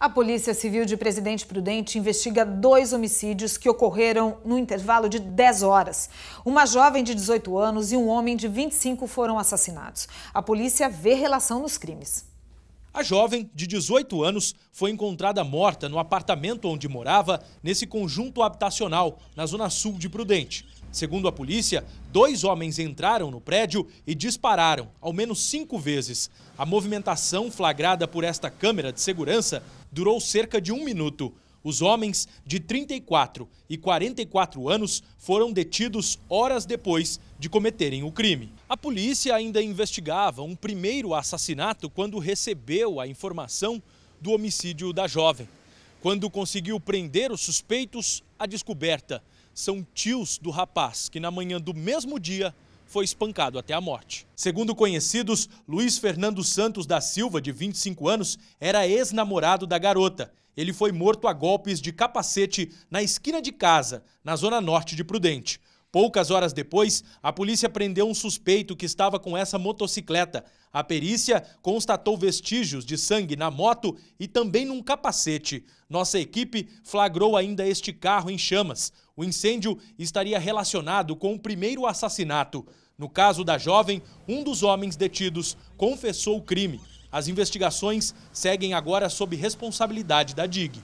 A Polícia Civil de Presidente Prudente investiga dois homicídios que ocorreram no intervalo de 10 horas. Uma jovem de 18 anos e um homem de 25 foram assassinados. A polícia vê relação nos crimes. A jovem, de 18 anos, foi encontrada morta no apartamento onde morava, nesse conjunto habitacional, na zona sul de Prudente. Segundo a polícia, dois homens entraram no prédio e dispararam, ao menos cinco vezes. A movimentação flagrada por esta câmera de segurança durou cerca de um minuto. Os homens de 34 e 44 anos foram detidos horas depois de cometerem o crime. A polícia ainda investigava um primeiro assassinato quando recebeu a informação do homicídio da jovem. Quando conseguiu prender os suspeitos, a descoberta são tios do rapaz que, na manhã do mesmo dia, foi espancado até a morte. Segundo conhecidos, Luiz Fernando Santos da Silva, de 25 anos, era ex-namorado da garota. Ele foi morto a golpes de capacete na esquina de casa, na zona norte de Prudente. Poucas horas depois, a polícia prendeu um suspeito que estava com essa motocicleta. A perícia constatou vestígios de sangue na moto e também num capacete. Nossa equipe flagrou ainda este carro em chamas. O incêndio estaria relacionado com o primeiro assassinato. No caso da jovem, um dos homens detidos confessou o crime. As investigações seguem agora sob responsabilidade da DIG.